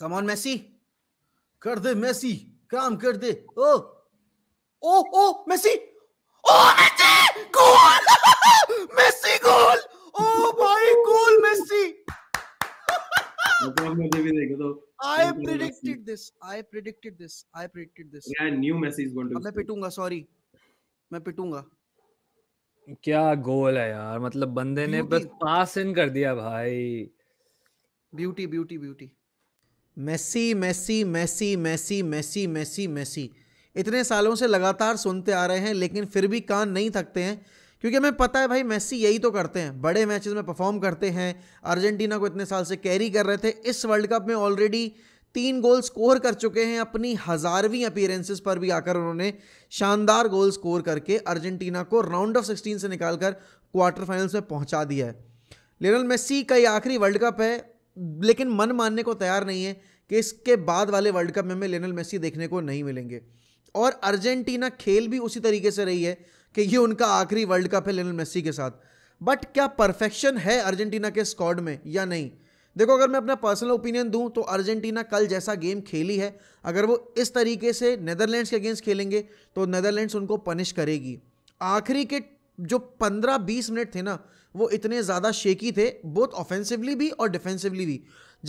come on Messi कर दे Messi काम कर दे ओ ओ ओ मेसी ओ मेसी गोल मेसी गोल ओ भाई गोल मेसी मैं पिटूंगा सॉरी मैं पिटूंगा क्या गोल है यार मतलब बंदे ने बस पास इन कर दिया भाई beauty beauty beauty Messi Messi Messi Messi Messi Messi Messi इतने सालों से लगातार सुनते आ रहे हैं लेकिन फिर भी कान नहीं थकते हैं क्योंकि हमें पता है भाई मेसी यही तो करते हैं बड़े मैचेस में परफॉर्म करते हैं अर्जेंटीना को इतने साल से कैरी कर रहे थे इस वर्ल्ड कप में ऑलरेडी तीन गोल स्कोर कर चुके हैं अपनी हज़ारवीं अपीयरेंसेज पर भी आकर उन्होंने शानदार गोल स्कोर करके अर्जेंटीना को राउंड ऑफ सिक्सटीन से निकाल कर क्वार्टर फाइनल्स में पहुंचा दिया है लेनल मेसी का ये आखिरी वर्ल्ड कप है लेकिन मन मानने को तैयार नहीं है कि इसके बाद वाले वर्ल्ड कप में हमें लेनल मेसी देखने को नहीं मिलेंगे और अर्जेंटीना खेल भी उसी तरीके से रही है कि ये उनका आखिरी वर्ल्ड कप है लेनल मेसी के साथ बट क्या परफेक्शन है अर्जेंटीना के स्क्वाड में या नहीं देखो अगर मैं अपना पर्सनल ओपिनियन दूं तो अर्जेंटीना कल जैसा गेम खेली है अगर वो इस तरीके से नेदरलैंड्स के अगेंस्ट खेलेंगे तो नेदरलैंड्स उनको पनिश करेगी आखिरी के जो 15-20 मिनट थे ना वो इतने ज़्यादा शेकी थे बोथ ऑफेंसिवली भी और डिफेंसिवली भी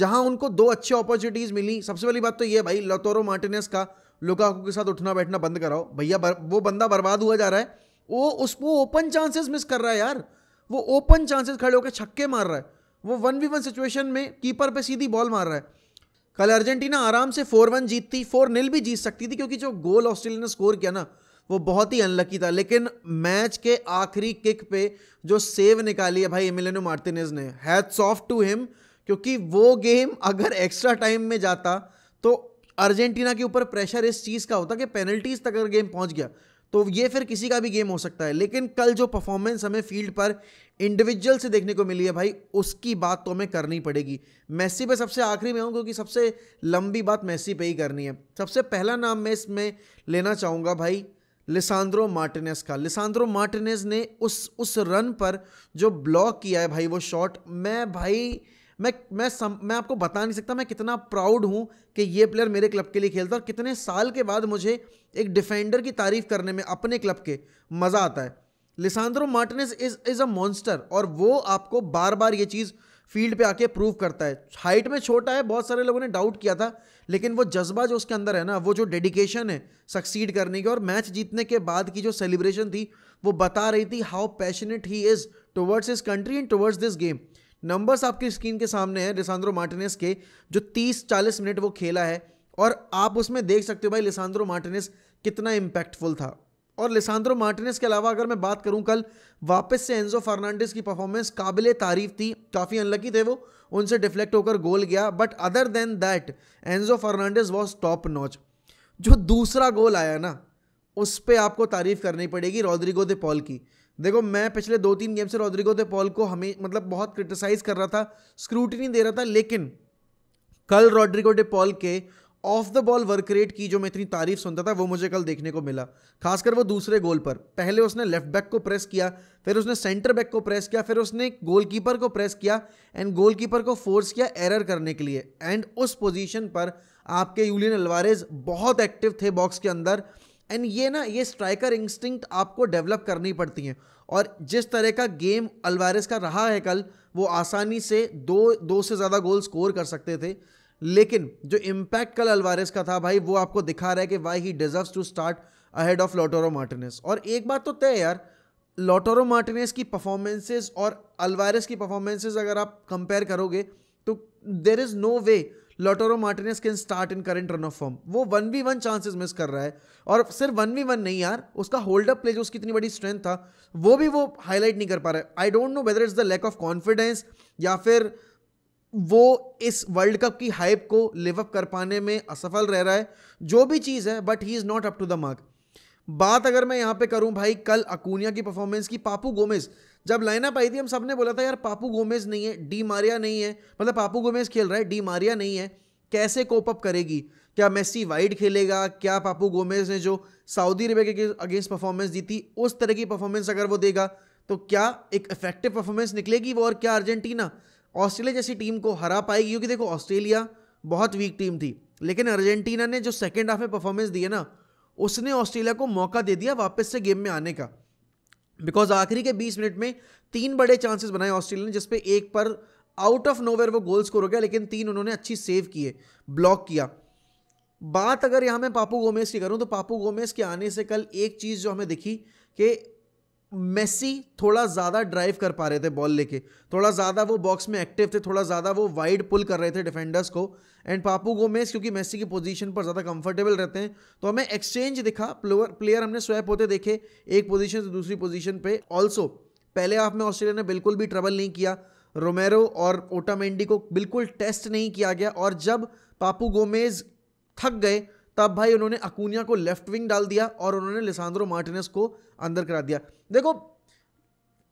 जहां उनको दो अच्छे अपॉर्चुनिटीज़ मिली सबसे पहली बात तो ये भाई लतोरो मार्टिनेस का लुकाकू के साथ उठना बैठना बंद कराओ भैया वो बंदा बर्बाद हुआ जा रहा है वो उस वो ओपन चांसेस मिस कर रहा है यार वो ओपन चांसेस खड़े होकर छक्के मार रहा है वो वन वी वन सिचुएशन में कीपर पे सीधी बॉल मार रहा है कल अर्जेंटीना आराम से फोर वन जीतती फोर नील भी जीत सकती थी क्योंकि जो गोल ऑस्ट्रेलिया ने स्कोर किया ना वो बहुत ही अनलकी था लेकिन मैच के आखिरी किक पे जो सेव निकाली है भाई एमिलेनो मार्टिनेज ने हैथ सॉफ्ट टू हिम क्योंकि वो गेम अगर एक्स्ट्रा टाइम में जाता तो अर्जेंटीना के ऊपर प्रेशर इस चीज़ का होता कि पेनल्टीज तक अगर गेम पहुंच गया तो ये फिर किसी का भी गेम हो सकता है लेकिन कल जो परफॉर्मेंस हमें फील्ड पर इंडिविजुअल से देखने को मिली है भाई उसकी बात तो हमें करनी पड़ेगी मेसी पे सबसे आखिरी में हूँ क्योंकि सबसे लंबी बात मेसी पे ही करनी है सबसे पहला नाम मैं इसमें लेना चाहूँगा भाई लिसांद्रो मार्टिनेस का लिसांद्रो मार्टिनेस ने उस उस रन पर जो ब्लॉक किया है भाई वो शॉट मैं भाई मैं मैं सम, मैं आपको बता नहीं सकता मैं कितना प्राउड हूँ कि ये प्लेयर मेरे क्लब के लिए खेलता है और कितने साल के बाद मुझे एक डिफेंडर की तारीफ करने में अपने क्लब के मज़ा आता है Lisandro Martinez is is a monster और वो आपको बार बार ये चीज़ फील्ड पे आके प्रूव करता है हाइट में छोटा है बहुत सारे लोगों ने डाउट किया था लेकिन वो जज्बा जो उसके अंदर है ना वो जो डेडिकेशन है सक्सीड करने की और मैच जीतने के बाद की जो सेलिब्रेशन थी वो बता रही थी how passionate he is towards his country and towards this game numbers आपकी स्क्रीन के सामने हैं लिसांद्रो मार्टिनेस के जो 30-40 मिनट वो खेला है और आप उसमें देख सकते हो भाई लिसांद्रो मार्टिनेस कितना इम्पैक्टफुल था और लिसांद्रो मार्टिनेस के अलावा अगर मैं बात करूं कल वापस से एंजो फर्नांडिस की परफॉर्मेंस काबिल तारीफ थी काफ़ी अनलकी थे वो उनसे डिफ्लेक्ट होकर गोल गया but other than that Enzo Fernandez was top notch जो दूसरा गोल आया ना उस पर आपको तारीफ करनी पड़ेगी रोद्रिगो दे पॉल की देखो मैं पिछले दो तीन गेम से रोद्रिगो दे पॉल को हमें मतलब बहुत क्रिटिसाइज कर रहा था स्क्रूटनी दे रहा था लेकिन कल रॉड्रिगो डे पॉल के off the ball work rate की जो मैं इतनी तारीफ सुनता था वो मुझे कल देखने को मिला खासकर वो दूसरे गोल पर पहले उसने लेफ्ट बैक को प्रेस किया फिर उसने सेंटर बैक को प्रेस किया फिर उसने गोलकीपर को प्रेस किया एंड गोलकीपर को फोर्स किया एरर करने के लिए एंड उस पोजीशन पर आपके यूलियन अलवारेज बहुत एक्टिव थे बॉक्स के अंदर एंड ये ना ये स्ट्राइकर इंस्टिंक्ट आपको डेवलप करनी पड़ती हैं और जिस तरह का गेम अलवारेस का रहा है कल वो आसानी से दो दो से ज़्यादा गोल स्कोर कर सकते थे लेकिन जो इम्पैक्ट कल अलवारस का था भाई वो आपको दिखा रहा है कि why he deserve to start ahead of Lautaro Martinez और एक बात तो तय यार लोटोरो मार्टिनेस की परफॉर्मेंसेज और अल्वारेस की परफॉर्मेंसेज अगर आप कंपेयर करोगे तो there is no way Lautaro Martinez can start in current run of form वो one v one chances miss कर रहा है और सिर्फ वन वी वन नहीं यार उसका होल्ड अप प्ले जो उसकी इतनी बड़ी स्ट्रेंथ था वो भी वो हाईलाइट नहीं कर पा रहा है I don't know whether it's the lack of confidence या फिर वो इस वर्ल्ड कप की हाइप को लिव अप कर पाने में असफल रह रहा है जो भी चीज़ है but he is not up to the mark बात अगर मैं यहाँ पे करूँ भाई कल अकूनिया की परफॉर्मेंस की पापू गोमेज जब लाइनअप आई थी हम सब ने बोला था यार पापू गोमेज नहीं है डी मारिया नहीं है मतलब पापू गोमेज खेल रहा है डी मारिया नहीं है कैसे कोप अप करेगी क्या मेस्सी वाइड खेलेगा क्या पापू गोमेज ने जो सऊदी अरेबिया के अगेंस्ट परफॉर्मेंस दी थी उस तरह की परफॉर्मेंस अगर वो देगा तो क्या एक इफेक्टिव परफॉर्मेंस निकलेगी वो और क्या अर्जेंटीना ऑस्ट्रेलिया जैसी टीम को हरा पाएगी क्योंकि देखो ऑस्ट्रेलिया बहुत वीक टीम थी लेकिन अर्जेंटीना ने जो सेकेंड हाफ में परफॉर्मेंस दी है ना उसने ऑस्ट्रेलिया को मौका दे दिया वापस से गेम में आने का बिकॉज आखिरी के 20 मिनट में तीन बड़े चांसेस बनाए ऑस्ट्रेलिया ने जिसपे एक पर आउट ऑफ नोवेयर वो गोल स्कोर हो गया लेकिन तीन उन्होंने अच्छी सेव किए ब्लॉक किया बात अगर यहाँ मैं पापू गोमेस की करूँ तो पापू गोमेस के आने से कल एक चीज़ जो हमें दिखी कि मेसी थोड़ा ज़्यादा ड्राइव कर पा रहे थे बॉल लेके थोड़ा ज़्यादा वो बॉक्स में एक्टिव थे थोड़ा ज़्यादा वो वाइड पुल कर रहे थे डिफेंडर्स को एंड पापू गोमेस क्योंकि मेसी की पोजीशन पर ज़्यादा कंफर्टेबल रहते हैं तो हमें एक्सचेंज दिखा प्लेयर प्लेयर हमने स्वैप होते देखे एक पोजीशन से दूसरी पोजीशन पर ऑल्सो पहले हाफ में ऑस्ट्रेलिया ने बिल्कुल भी ट्रबल नहीं किया रोमेरो और ओटामेंडी को बिल्कुल टेस्ट नहीं किया गया और जब पापू गोमेज थक गए तब भाई उन्होंने अकूनिया को लेफ्ट विंग डाल दिया और उन्होंने लिसांद्रो मार्टिनेस को अंदर करा दिया देखो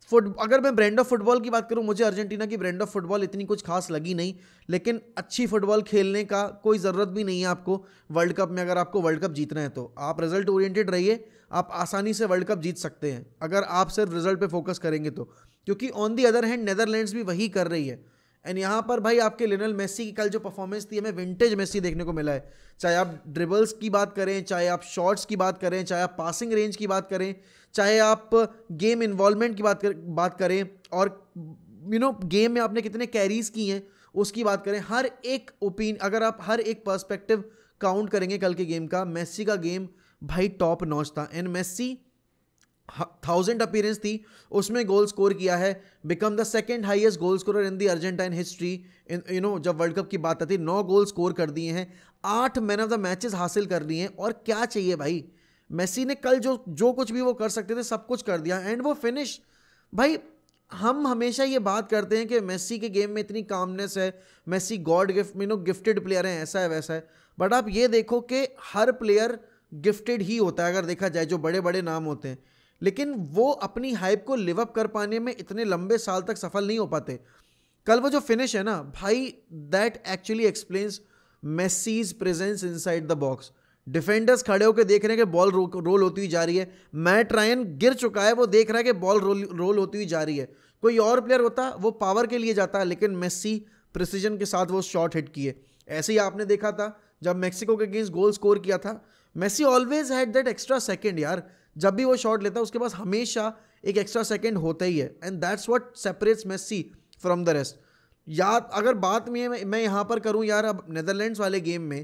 फुट अगर मैं ब्रांड ऑफ फुटबॉल की बात करूं मुझे अर्जेंटीना की ब्रांड ऑफ फुटबॉल इतनी कुछ खास लगी नहीं लेकिन अच्छी फुटबॉल खेलने का कोई ज़रूरत भी नहीं है आपको वर्ल्ड कप में अगर आपको वर्ल्ड कप जीतना है तो आप रिजल्ट ओरिएंटेड रहिए आप आसानी से वर्ल्ड कप जीत सकते हैं अगर आप सिर्फ रिजल्ट पे फोकस करेंगे तो क्योंकि on the other hand Netherlands भी वही कर रही है एंड यहाँ पर भाई आपके लिनल मेसी की कल जो परफॉर्मेंस थी हमें विंटेज मेसी देखने को मिला है चाहे आप ड्रिबल्स की बात करें चाहे आप शॉट्स की बात करें चाहे आप पासिंग रेंज की बात करें चाहे आप गेम इन्वॉल्वमेंट की बात कर बात करें और यू नो गेम में आपने कितने कैरीज की हैं उसकी बात करें हर एक ओपिन अगर आप हर एक पर्सपेक्टिव काउंट करेंगे कल के गेम का मेसी का गेम भाई टॉप नॉच था एंड मेसी थाउजेंड अपीयरेंस थी उसमें गोल स्कोर किया है become the second highest goal score in the Argentine history you know जब वर्ल्ड कप की बात आती नौ गोल स्कोर कर दिए हैं आठ मैन ऑफ द मैचेस हासिल कर लिए हैं और क्या चाहिए भाई मेसी ने कल जो जो कुछ भी वो कर सकते थे सब कुछ कर दिया एंड वो फिनिश भाई हम हमेशा ये बात करते हैं कि मेसी के गेम में इतनी कामनेस है मेसी गॉड गिफ्ट मीनो गिफ्टेड प्लेयर हैं ऐसा है वैसा है बट आप ये देखो कि हर प्लेयर गिफ्टेड ही होता है अगर देखा जाए जो बड़े बड़े नाम होते हैं लेकिन वो अपनी हाइप को लिव अप कर पाने में इतने लंबे साल तक सफल नहीं हो पाते कल वो जो फिनिश है ना भाई that actually explains Messi's presence side the box defenders खड़े होकर देख रहे हैं कि बॉल रो, रोल होती हुई जा रही है मैट रायन गिर चुका है वो देख रहा है कि बॉल रोल रोल होती हुई जा रही है कोई और प्लेयर होता वो पावर के लिए जाता है लेकिन मेस्सी प्रिसीजन के साथ वो शॉट हिट किए ऐसे ही आपने देखा था जब मेक्सिको के अगेंस्ट गोल स्कोर किया था Messi always had that extra second यार जब भी वो शॉट लेता है उसके पास हमेशा एक एक्स्ट्रा सेकेंड होता ही है and that's what separates Messi from the rest याद अगर बात में मैं यहाँ पर करूँ यार अब नैदरलैंड वाले गेम में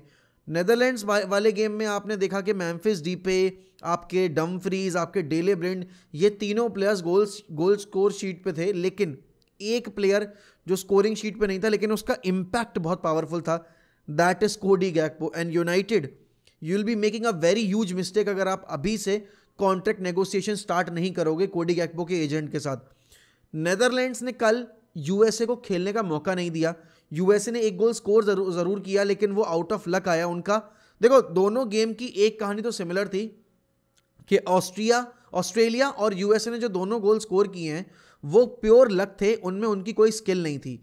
नेदरलैंड्स वाले गेम में आपने देखा कि मैम्फिस डीपे आपके डम फ्रीज आपके डेले ब्रेंड ये तीनों players goals goal score sheet पे थे लेकिन एक प्लेयर जो स्कोरिंग शीट पे नहीं था लेकिन उसका इम्पैक्ट बहुत पावरफुल था that is Cody Gakpo and United you will be making a very huge mistake अगर आप अभी से कॉन्ट्रैक्ट नेगोशिएशन स्टार्ट नहीं करोगे कोडी गैक्पो के एजेंट के साथ नेदरलैंड्स ने कल यूएसए को खेलने का मौका नहीं दिया यूएसए ने एक गोल स्कोर जरूर जरूर किया लेकिन वो आउट ऑफ लक आया उनका देखो दोनों गेम की एक कहानी तो सिमिलर थी कि ऑस्ट्रिया ऑस्ट्रेलिया और यूएसए ने जो दोनों गोल स्कोर किए हैं वो प्योर लक थे उनमें उनकी कोई स्किल नहीं थी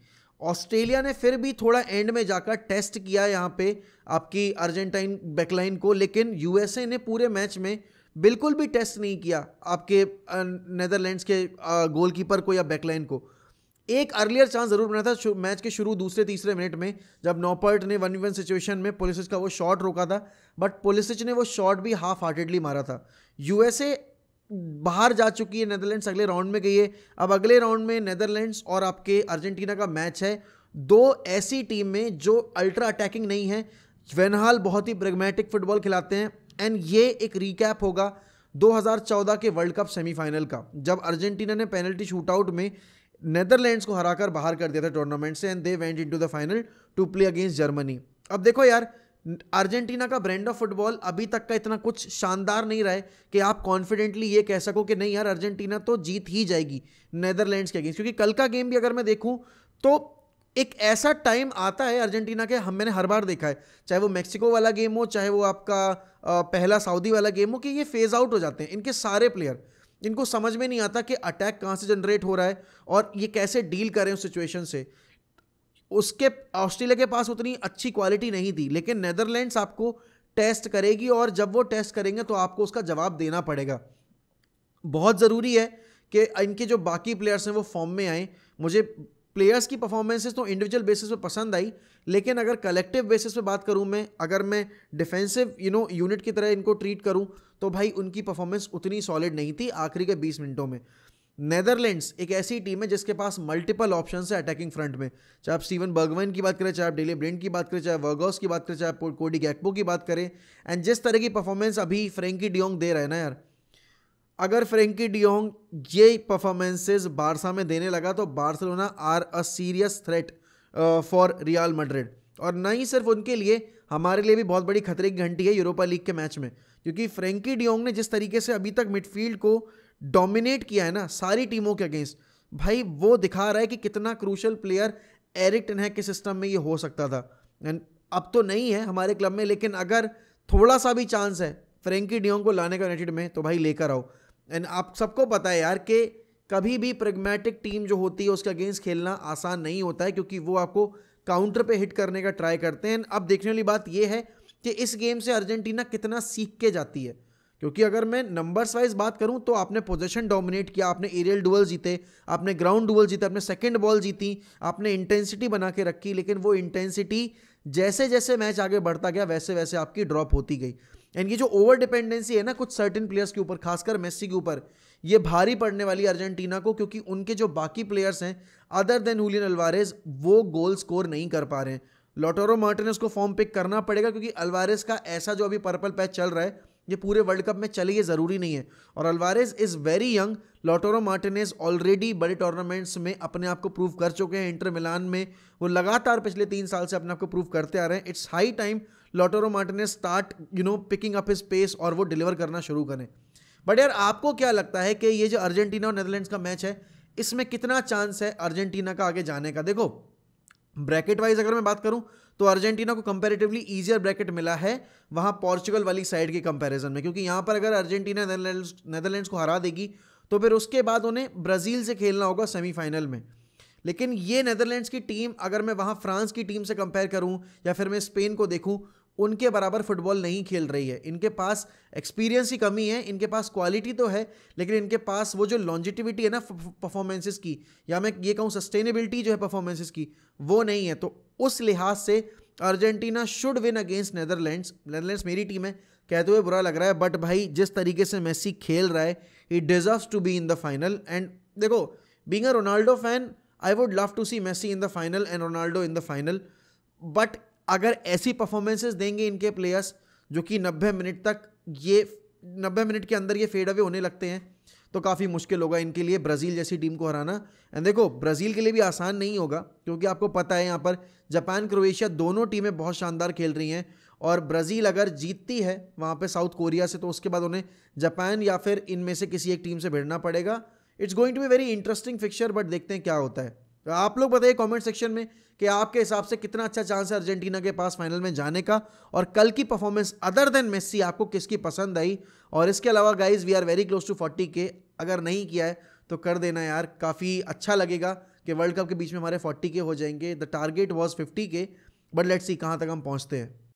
ऑस्ट्रेलिया ने फिर भी थोड़ा एंड में जाकर टेस्ट किया यहाँ पे आपकी अर्जेंटाइन बैकलाइन को लेकिन यूएसए ने पूरे मैच में बिल्कुल भी टेस्ट नहीं किया आपके नैदरलैंड के गोलकीपर को या बैकलाइन को एक अर्लियर चांस जरूर बना था मैच के शुरू दूसरे तीसरे मिनट में जब नोपर्ट ने वन वन सिचुएशन में पुलिस का वो शॉट रोका था बट पुलिस ने वो शॉट भी हाफ हार्टेडली मारा था यूएसए बाहर जा चुकी है नेदरलैंड्स अगले राउंड में गई है अब अगले राउंड में नेदरलैंड्स और आपके अर्जेंटीना का मैच है दो ऐसी टीम में जो अल्ट्रा अटैकिंग नहीं है वेनहाल बहुत ही प्रेगमेटिक फुटबॉल खिलाते हैं एंड ये एक रिकैप होगा 2014 के वर्ल्ड कप सेमीफाइनल का जब अर्जेंटीना ने पेनल्टी शूटआउट में नेदरलैंड्स को हराकर बाहर कर दिया था टूर्नामेंट से and they went into the final to play against Germany अब देखो यार अर्जेंटीना का ब्रांड ऑफ फुटबॉल अभी तक का इतना कुछ शानदार नहीं रहा है कि आप कॉन्फिडेंटली ये कह सको कि नहीं यार अर्जेंटीना तो जीत ही जाएगी नेदरलैंड्स के अगेंस्ट क्योंकि कल का गेम भी अगर मैं देखूं तो एक ऐसा टाइम आता है अर्जेंटीना के हम मैंने हर बार देखा है चाहे वो मैक्सिको वाला गेम हो चाहे वो आपका पहला सऊदी वाला गेम हो कि ये फेज़ आउट हो जाते हैं इनके सारे प्लेयर इनको समझ में नहीं आता कि अटैक कहाँ से जनरेट हो रहा है और ये कैसे डील करें उस सिचुएशन से उसके ऑस्ट्रेलिया के पास उतनी अच्छी क्वालिटी नहीं थी लेकिन नेदरलैंड्स आपको टेस्ट करेगी और जब वो टेस्ट करेंगे तो आपको उसका जवाब देना पड़ेगा बहुत ज़रूरी है कि इनके जो बाकी प्लेयर्स हैं वो फॉर्म में आएँ मुझे प्लेयर्स की परफॉर्मेंसेस तो इंडिविजुअल बेसिस पे पसंद आई लेकिन अगर कलेक्टिव बेसिस पे बात करूँ मैं अगर मैं डिफेंसिव यू नो यूनिट की तरह इनको ट्रीट करूँ तो भाई उनकी परफॉर्मेंस उतनी सॉलिड नहीं थी आखिरी के 20 मिनटों में नेदरलैंड्स एक ऐसी टीम है जिसके पास मल्टीपल ऑप्शन है अटैकिंग फ्रंट में चाहे आप स्टीवन बर्गवैन की बात करें चाहे आप डेली ब्रेंड की बात करें चाहे वर्गॉस की बात करें चाहे कोडी गैकपो की बात करें एंड जिस तरह की परफॉर्मेंस अभी फ्रेंकी डियोंग दे रहे हैं ना यार अगर फ्रेंकी डियोंग ये परफॉर्मेंसेज बारसा में देने लगा तो Barcelona are a serious threat for Real Madrid और ना ही सिर्फ उनके लिए हमारे लिए भी बहुत बड़ी खतरे की घंटी है यूरोपा लीग के मैच में क्योंकि फ्रेंकी डियोंग ने जिस तरीके से अभी तक मिडफील्ड को डोमिनेट किया है ना सारी टीमों के अगेंस्ट भाई वो दिखा रहा है कि कितना क्रूशल प्लेयर एरिक टेनहैक के सिस्टम में ये हो सकता था एंड अब तो नहीं है हमारे क्लब में लेकिन अगर थोड़ा सा भी चांस है फ्रेंकी डियोंग को लाने का यूनाइटेड में तो भाई लेकर आओ एंड आप सबको पता है यार कि कभी भी प्रेगमेटिक टीम जो होती है उसके अगेंस्ट खेलना आसान नहीं होता है क्योंकि वो आपको काउंटर पे हिट करने का ट्राई करते हैं अब देखने वाली बात यह है कि इस गेम से अर्जेंटीना कितना सीख के जाती है क्योंकि अगर मैं नंबर्स वाइज बात करूं तो आपने पोजीशन डोमिनेट किया आपने एरियल डुअल जीते आपने ग्राउंड डुअल जीते आपने सेकेंड बॉल जीती आपने इंटेंसिटी बना के रखी लेकिन वो इंटेंसिटी जैसे जैसे मैच आगे बढ़ता गया वैसे वैसे आपकी ड्रॉप होती गई एंड ये जो ओवर डिपेंडेंसी है ना कुछ सर्टेन प्लेयर्स के ऊपर खासकर मेस्सी के ऊपर ये भारी पड़ने वाली अर्जेंटीना को क्योंकि उनके जो बाकी प्लेयर्स हैं अदर देन हुलियन अलवारेज वो गोल स्कोर नहीं कर पा रहे हैं लॉटोरो मार्टिनस को फॉर्म पिक करना पड़ेगा क्योंकि अलवारेज का ऐसा जो अभी पर्पल पैच चल रहा है ये पूरे वर्ल्ड कप में चले ये ज़रूरी नहीं है और Alvarez is very young Lautaro Martinez already बड़े टूर्नामेंट्स में अपने आप को प्रूव कर चुके हैं इंटर मिलान में वो लगातार पिछले तीन साल से अपने आप को प्रूव करते आ रहे हैं it's high time Lautaro Martinez start you know picking up his pace और वो डिलीवर करना शुरू करें बट यार आपको क्या लगता है कि ये जो अर्जेंटीना और नेदरलैंड्स का मैच है इसमें कितना चांस है अर्जेंटीना का आगे जाने का देखो ब्रैकेट वाइज अगर मैं बात करूं तो अर्जेंटीना को कंपैरेटिवली ईजियर ब्रैकेट मिला है वहां पोर्चुगल वाली साइड के कंपैरिजन में क्योंकि यहां पर अगर अर्जेंटीना नेदरलैंड्स को हरा देगी तो फिर उसके बाद उन्हें ब्राज़ील से खेलना होगा सेमीफाइनल में लेकिन ये नेदरलैंड्स की टीम अगर मैं वहाँ फ्रांस की टीम से कंपेयर करूँ या फिर मैं स्पेन को देखूँ उनके बराबर फुटबॉल नहीं खेल रही है इनके पास एक्सपीरियंस की कमी है इनके पास क्वालिटी तो है लेकिन इनके पास वो जो लॉन्जिटिविटी है ना परफॉर्मेंसेस की या मैं ये कहूँ सस्टेनेबिलिटी जो है परफॉर्मेंसेस की वो नहीं है तो उस लिहाज से Argentina should win against Netherlands Netherlands मेरी टीम है कहते हुए बुरा लग रहा है बट भाई जिस तरीके से मेसी खेल रहा है he deserve to be in the final and देखो being a Ronaldo fan I would love to see Messi in the final and Ronaldo in the final but अगर ऐसी परफॉर्मेंसेस देंगे इनके प्लेयर्स जो कि नब्बे मिनट तक ये नब्बे मिनट के अंदर ये फेड अवे होने लगते हैं तो काफ़ी मुश्किल होगा इनके लिए ब्राज़ील जैसी टीम को हराना एंड देखो ब्राज़ील के लिए भी आसान नहीं होगा क्योंकि आपको पता है यहाँ पर जापान क्रोएशिया दोनों टीमें बहुत शानदार खेल रही हैं और ब्राज़ील अगर जीतती है वहाँ पे साउथ कोरिया से तो उसके बाद उन्हें जापान या फिर इनमें से किसी एक टीम से भिड़ना पड़ेगा it's going to be very interesting fixture but देखते हैं क्या होता है तो आप लोग बताइए कमेंट सेक्शन में कि आपके हिसाब से कितना अच्छा चांस है अर्जेंटीना के पास फाइनल में जाने का और कल की परफॉर्मेंस अदर देन मेस्सी आपको किसकी पसंद आई और इसके अलावा guys we are very close to forty K अगर नहीं किया है तो कर देना यार काफ़ी अच्छा लगेगा कि वर्ल्ड कप के बीच में हमारे फोर्टी के हो जाएंगे the target was fifty K but let's see कहाँ तक हम पहुँचते हैं